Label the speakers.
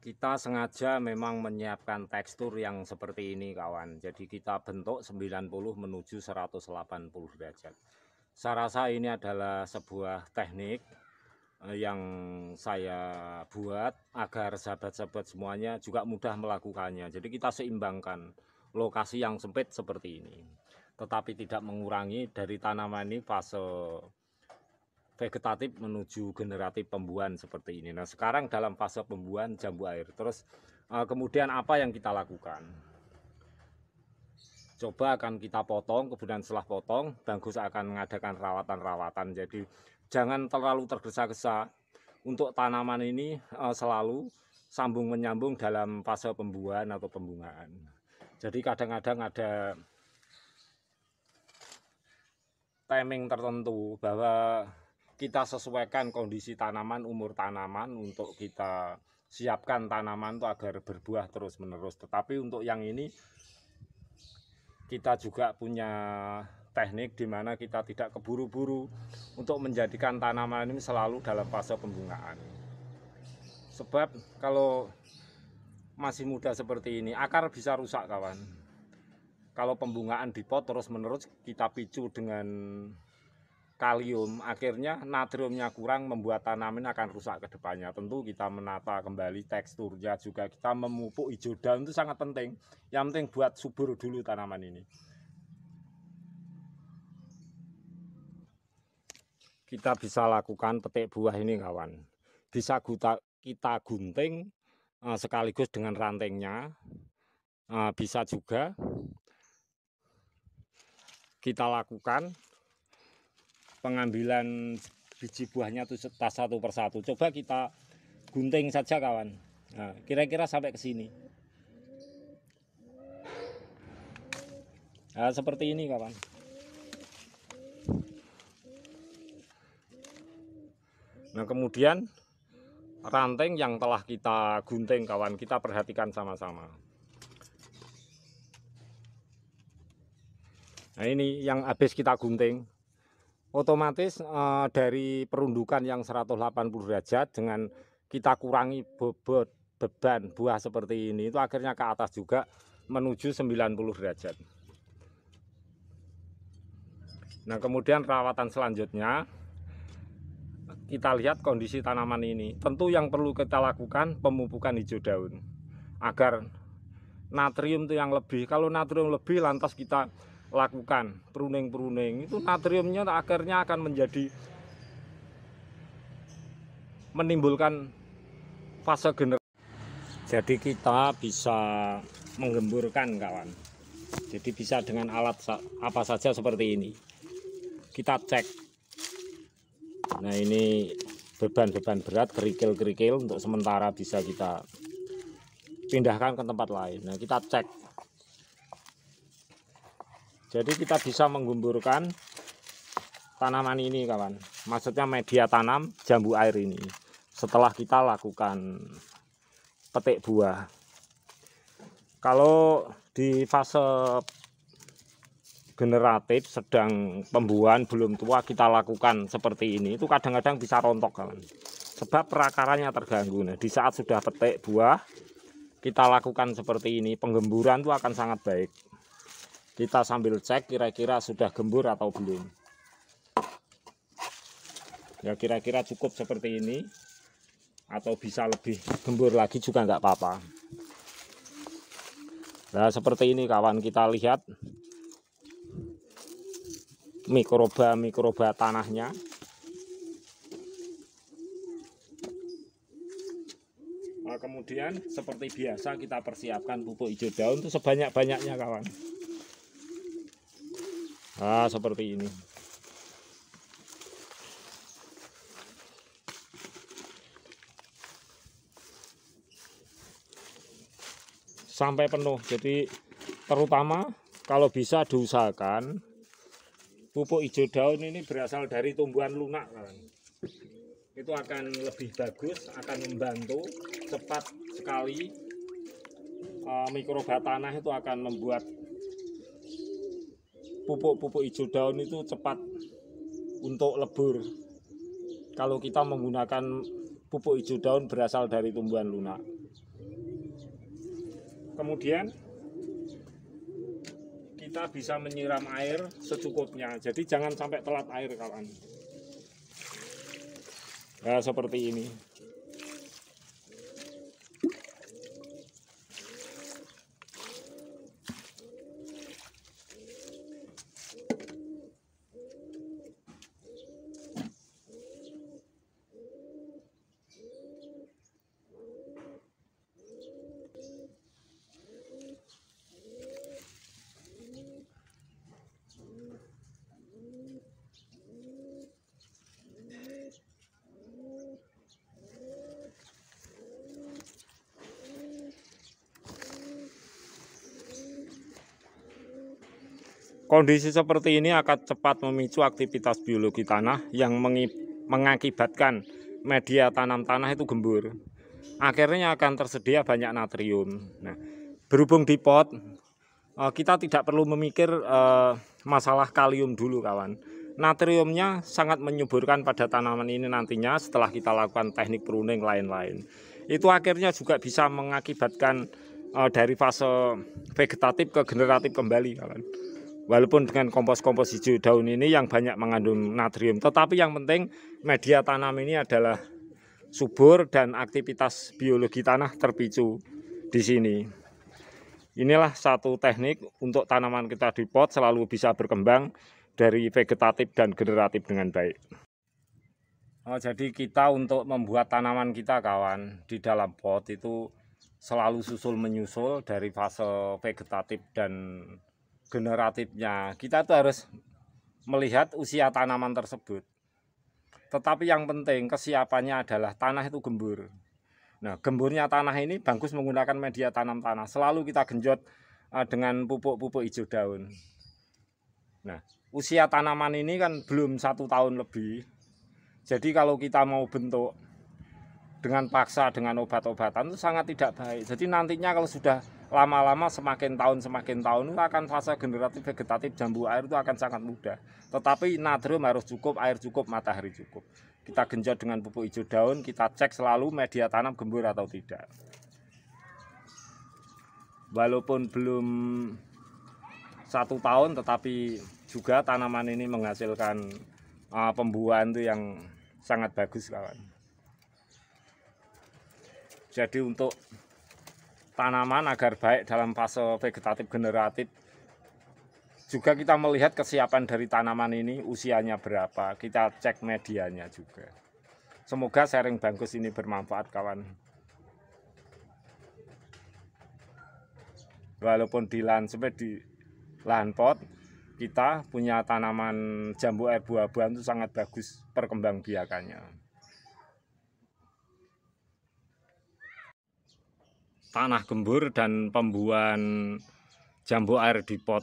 Speaker 1: kita sengaja memang menyiapkan tekstur yang seperti ini kawan jadi kita bentuk 90 menuju 180 derajat saya rasa ini adalah sebuah teknik eh, yang saya buat agar sahabat-sahabat semuanya juga mudah melakukannya. Jadi kita seimbangkan lokasi yang sempit seperti ini. Tetapi tidak mengurangi dari tanaman ini fase vegetatif menuju generatif pembuahan seperti ini. Nah sekarang dalam fase pembuahan jambu air. Terus eh, kemudian apa yang kita lakukan? Coba akan kita potong, kemudian setelah potong, bagus akan mengadakan rawatan-rawatan. Jadi jangan terlalu tergesa-gesa untuk tanaman ini eh, selalu sambung menyambung dalam fase pembuahan atau pembungaan. Jadi kadang-kadang ada timing tertentu bahwa kita sesuaikan kondisi tanaman, umur tanaman untuk kita siapkan tanaman itu agar berbuah terus-menerus. Tetapi untuk yang ini kita juga punya teknik di mana kita tidak keburu-buru untuk menjadikan tanaman ini selalu dalam fase pembungaan. Sebab kalau masih muda seperti ini akar bisa rusak kawan. Kalau pembungaan di pot terus-menerus kita picu dengan kalium akhirnya natriumnya kurang membuat tanaman akan rusak ke depannya tentu kita menata kembali teksturnya juga kita memupuk hijau daun itu sangat penting yang penting buat subur dulu tanaman ini kita bisa lakukan petik buah ini kawan bisa kita, kita gunting eh, sekaligus dengan rantingnya eh, bisa juga kita lakukan pengambilan biji buahnya itu tas satu persatu. Coba kita gunting saja kawan. Nah, kira-kira sampai ke sini. Nah, seperti ini kawan. Nah, kemudian ranting yang telah kita gunting kawan, kita perhatikan sama-sama. Nah, ini yang habis kita gunting otomatis eh, dari perundukan yang 180 derajat dengan kita kurangi bobot beban buah seperti ini itu akhirnya ke atas juga menuju 90 derajat nah kemudian perawatan selanjutnya kita lihat kondisi tanaman ini tentu yang perlu kita lakukan pemupukan hijau daun agar natrium itu yang lebih kalau natrium lebih lantas kita lakukan pruning-pruning itu natriumnya akhirnya akan menjadi menimbulkan fase generasi jadi kita bisa menggemburkan kawan jadi bisa dengan alat apa saja seperti ini kita cek nah ini beban-beban berat kerikil-kerikil untuk sementara bisa kita pindahkan ke tempat lain nah kita cek jadi kita bisa menggemburkan tanaman ini kawan. Maksudnya media tanam jambu air ini. Setelah kita lakukan petik buah. Kalau di fase generatif sedang pembuahan belum tua kita lakukan seperti ini itu kadang-kadang bisa rontok kawan. Sebab perakarannya terganggu. Nah, di saat sudah petik buah kita lakukan seperti ini penggemburan itu akan sangat baik. Kita sambil cek kira-kira sudah gembur atau belum. Ya kira-kira cukup seperti ini. Atau bisa lebih gembur lagi juga nggak apa-apa. Nah seperti ini kawan kita lihat mikroba-mikroba tanahnya nah, kemudian seperti biasa kita persiapkan pupuk hijau daun itu sebanyak-banyaknya kawan Nah, seperti ini. Sampai penuh. Jadi terutama kalau bisa diusahakan pupuk hijau daun ini berasal dari tumbuhan lunak kan. Itu akan lebih bagus, akan membantu cepat sekali eh, mikroba tanah itu akan membuat pupuk-pupuk hijau daun itu cepat untuk lebur kalau kita menggunakan pupuk hijau daun berasal dari tumbuhan lunak kemudian kita bisa menyiram air secukupnya jadi jangan sampai telat air kawan nah seperti ini Kondisi seperti ini akan cepat memicu aktivitas biologi tanah yang mengakibatkan media tanam tanah itu gembur. Akhirnya akan tersedia banyak natrium. Nah, berhubung di pot, eh, kita tidak perlu memikir eh, masalah kalium dulu kawan. Natriumnya sangat menyuburkan pada tanaman ini nantinya setelah kita lakukan teknik pruning lain-lain. Itu akhirnya juga bisa mengakibatkan eh, dari fase vegetatif ke generatif kembali kawan. Walaupun dengan kompos-kompos hijau daun ini yang banyak mengandung natrium, tetapi yang penting media tanam ini adalah subur dan aktivitas biologi tanah terpicu di sini. Inilah satu teknik untuk tanaman kita di pot selalu bisa berkembang dari vegetatif dan generatif dengan baik. Oh, jadi kita untuk membuat tanaman kita kawan di dalam pot itu selalu susul menyusul dari fase vegetatif dan generatifnya. Kita tuh harus melihat usia tanaman tersebut. Tetapi yang penting kesiapannya adalah tanah itu gembur. Nah, gemburnya tanah ini bagus menggunakan media tanam tanah. Selalu kita genjot eh, dengan pupuk-pupuk hijau daun. Nah, usia tanaman ini kan belum satu tahun lebih. Jadi kalau kita mau bentuk dengan paksa dengan obat-obatan itu sangat tidak baik. Jadi nantinya kalau sudah lama-lama semakin tahun semakin tahun itu akan fase generatif vegetatif jambu air itu akan sangat mudah. Tetapi natrium harus cukup, air cukup, matahari cukup. Kita genjot dengan pupuk hijau daun, kita cek selalu media tanam gembur atau tidak. Walaupun belum satu tahun tetapi juga tanaman ini menghasilkan uh, pembuahan itu yang sangat bagus kawan. Jadi untuk tanaman agar baik dalam fase vegetatif generatif juga kita melihat kesiapan dari tanaman ini usianya berapa kita cek medianya juga semoga sharing bagus ini bermanfaat kawan walaupun di lahan sempit di lahan pot kita punya tanaman jambu air buah-buahan itu sangat bagus perkembang biakannya tanah gembur dan pembuahan jambu air di pot